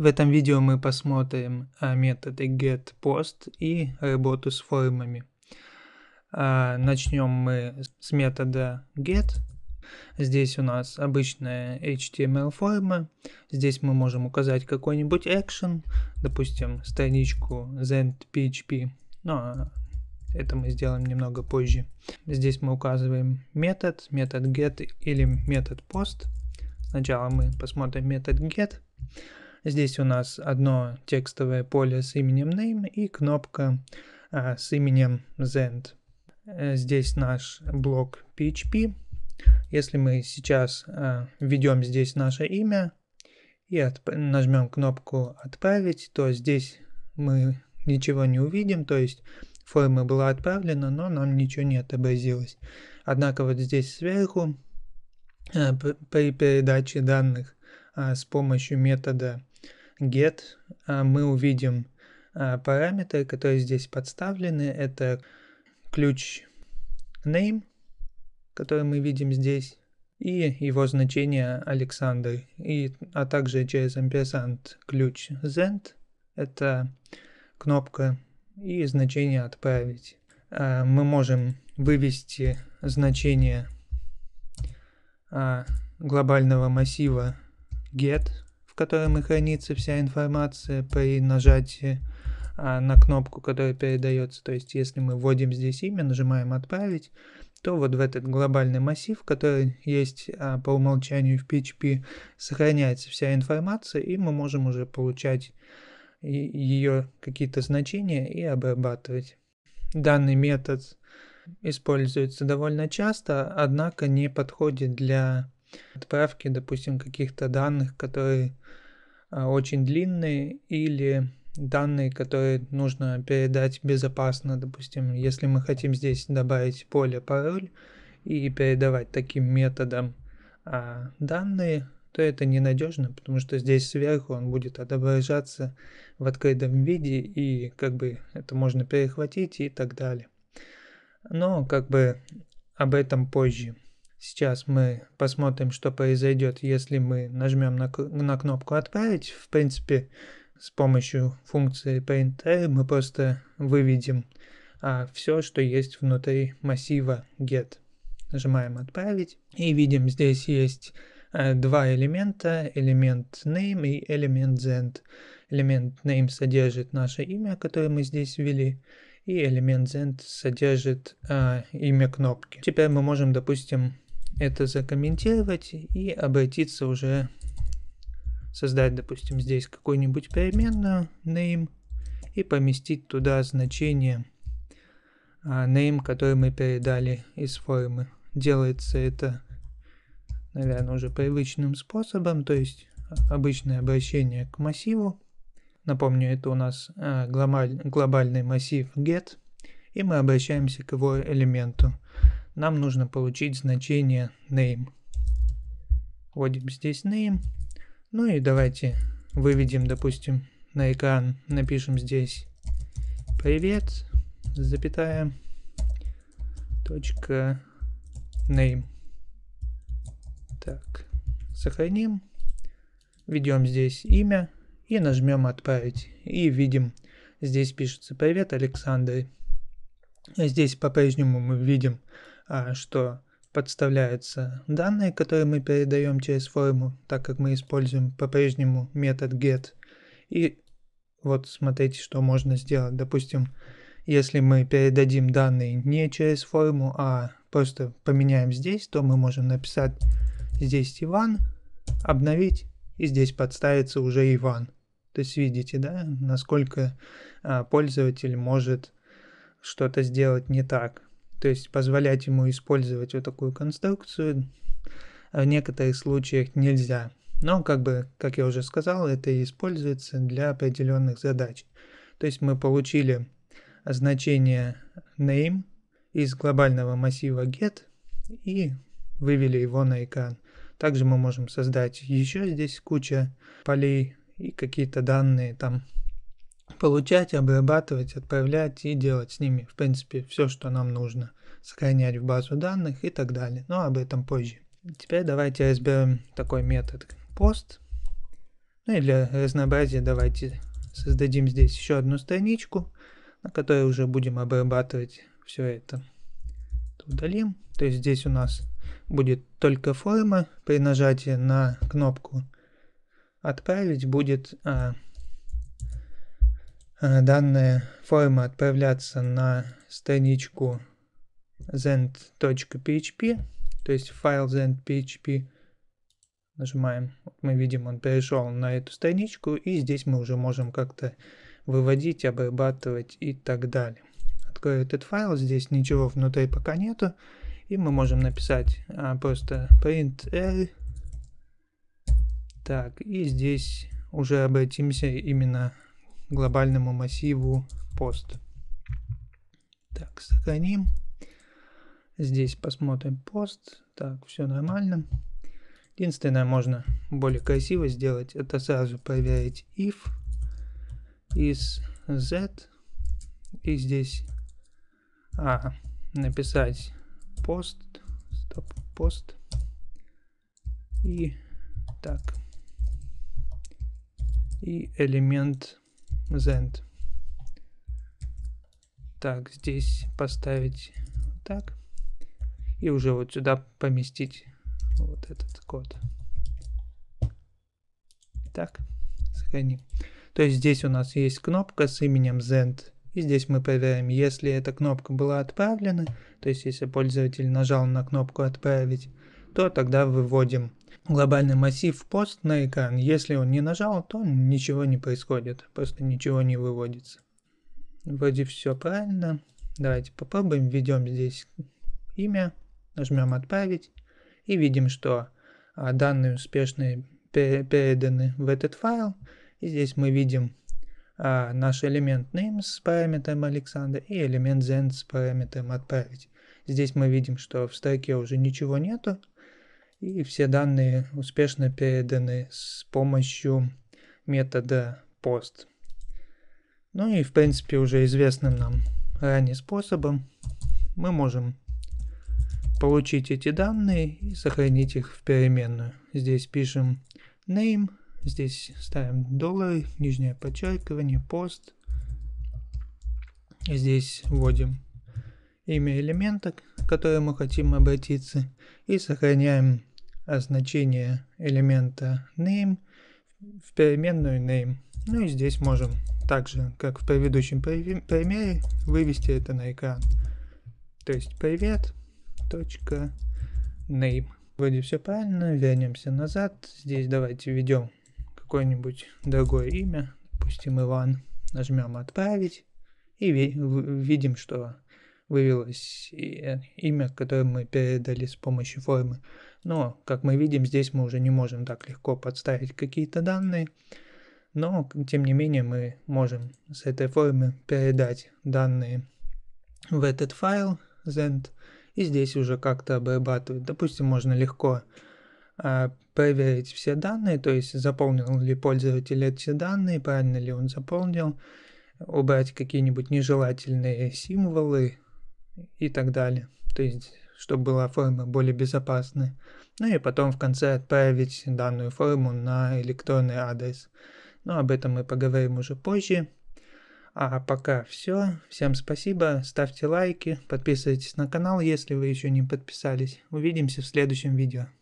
В этом видео мы посмотрим э, методы getPost и работу с формами. Э, Начнем мы с метода get. Здесь у нас обычная HTML форма. Здесь мы можем указать какой-нибудь action, допустим, страничку zend.php. Но это мы сделаем немного позже. Здесь мы указываем метод, метод get или метод post. Сначала мы посмотрим метод get. Здесь у нас одно текстовое поле с именем name и кнопка а, с именем send. Э, здесь наш блок PHP. Если мы сейчас а, введем здесь наше имя и от, нажмем кнопку «Отправить», то здесь мы ничего не увидим, то есть форма была отправлена, но нам ничего не отобразилось. Однако вот здесь сверху э, при передаче данных а, с помощью метода get а, мы увидим а, параметры, которые здесь подставлены. Это ключ name, который мы видим здесь, и его значение Александр, и, а также через ampersand ключ send, это кнопка и значение отправить. А, мы можем вывести значение глобального массива get котором и хранится вся информация при нажатии а, на кнопку, которая передается. То есть, если мы вводим здесь имя, нажимаем «Отправить», то вот в этот глобальный массив, который есть а, по умолчанию в PHP, сохраняется вся информация, и мы можем уже получать ее какие-то значения и обрабатывать. Данный метод используется довольно часто, однако не подходит для отправки, допустим, каких-то данных, которые а, очень длинные или данные, которые нужно передать безопасно, допустим, если мы хотим здесь добавить поле пароль и передавать таким методом а, данные, то это ненадежно, потому что здесь сверху он будет отображаться в открытом виде и как бы это можно перехватить и так далее. Но как бы об этом позже. Сейчас мы посмотрим, что произойдет, если мы нажмем на, на кнопку «Отправить». В принципе, с помощью функции printr мы просто выведем а, все, что есть внутри массива get. Нажимаем «Отправить» и видим, здесь есть а, два элемента, элемент name и элемент send. Элемент name содержит наше имя, которое мы здесь ввели, и элемент send содержит а, имя кнопки. Теперь мы можем, допустим, это закомментировать и обратиться уже, создать, допустим, здесь какую-нибудь переменную name и поместить туда значение а, name, который мы передали из формы. Делается это, наверное, уже привычным способом, то есть обычное обращение к массиву. Напомню, это у нас а, глобаль, глобальный массив get, и мы обращаемся к его элементу нам нужно получить значение name. Вводим здесь name. Ну и давайте выведем, допустим, на экран, напишем здесь привет, запятая, точка, name. Так, сохраним, введем здесь имя и нажмем отправить. И видим, здесь пишется привет, Александр. Здесь по-прежнему мы видим а что подставляются данные, которые мы передаем через форму, так как мы используем по-прежнему метод get. И вот смотрите, что можно сделать. Допустим, если мы передадим данные не через форму, а просто поменяем здесь, то мы можем написать здесь Иван, обновить, и здесь подставится уже Иван. То есть видите, да, насколько а, пользователь может что-то сделать не так то есть позволять ему использовать вот такую конструкцию в некоторых случаях нельзя. Но, как бы, как я уже сказал, это используется для определенных задач. То есть мы получили значение name из глобального массива get и вывели его на экран. Также мы можем создать еще здесь куча полей и какие-то данные там получать, обрабатывать, отправлять и делать с ними, в принципе, все, что нам нужно, сохранять в базу данных и так далее, но об этом позже. Теперь давайте разберем такой метод пост. Ну и для разнообразия давайте создадим здесь еще одну страничку, на которой уже будем обрабатывать все это. Удалим. То есть здесь у нас будет только форма. При нажатии на кнопку «Отправить» будет а, Э, данная форма отправляться на страничку zend.php, то есть файл zend.php. Нажимаем, вот мы видим, он перешел на эту страничку, и здесь мы уже можем как-то выводить, обрабатывать и так далее. Открою этот файл, здесь ничего внутри пока нету, и мы можем написать а, просто printr. Так, и здесь уже обратимся именно глобальному массиву пост. Так, сохраним. Здесь посмотрим пост. Так, все нормально. Единственное, можно более красиво сделать, это сразу проверить if из z и здесь а, написать пост, стоп, пост и так и элемент Zend. Так, здесь поставить так. И уже вот сюда поместить вот этот код. Так, сохраним. То есть здесь у нас есть кнопка с именем Zend. И здесь мы проверяем, если эта кнопка была отправлена, то есть если пользователь нажал на кнопку «Отправить», то тогда выводим глобальный массив пост на экран. Если он не нажал, то ничего не происходит, просто ничего не выводится. Вроде все правильно. Давайте попробуем, введем здесь имя, нажмем отправить и видим, что а, данные успешно переданы в этот файл. И здесь мы видим а, наш элемент name с параметром Александра и элемент zen с параметром отправить. Здесь мы видим, что в строке уже ничего нету, и все данные успешно переданы с помощью метода post. Ну и в принципе уже известным нам ранее способом мы можем получить эти данные и сохранить их в переменную. Здесь пишем name, здесь ставим доллары, нижнее подчеркивание, пост. Здесь вводим имя элемента, к которому хотим обратиться и сохраняем а, значение элемента name в переменную name. Ну и здесь можем также, как в предыдущем примере, вывести это на экран. То есть привет, точка, name. Вроде все правильно, вернемся назад. Здесь давайте введем какое-нибудь другое имя, допустим Иван. Нажмем отправить и видим, что вывелось э, имя, которое мы передали с помощью формы. Но, как мы видим, здесь мы уже не можем так легко подставить какие-то данные, но, тем не менее, мы можем с этой формы передать данные в этот файл zend, и здесь уже как-то обрабатывать. Допустим, можно легко а, проверить все данные, то есть заполнил ли пользователь эти данные, правильно ли он заполнил, убрать какие-нибудь нежелательные символы и так далее. То есть чтобы была форма более безопасная. Ну и потом в конце отправить данную форму на электронный адрес. Но ну, об этом мы поговорим уже позже. А пока все. Всем спасибо, ставьте лайки, подписывайтесь на канал, если вы еще не подписались. Увидимся в следующем видео.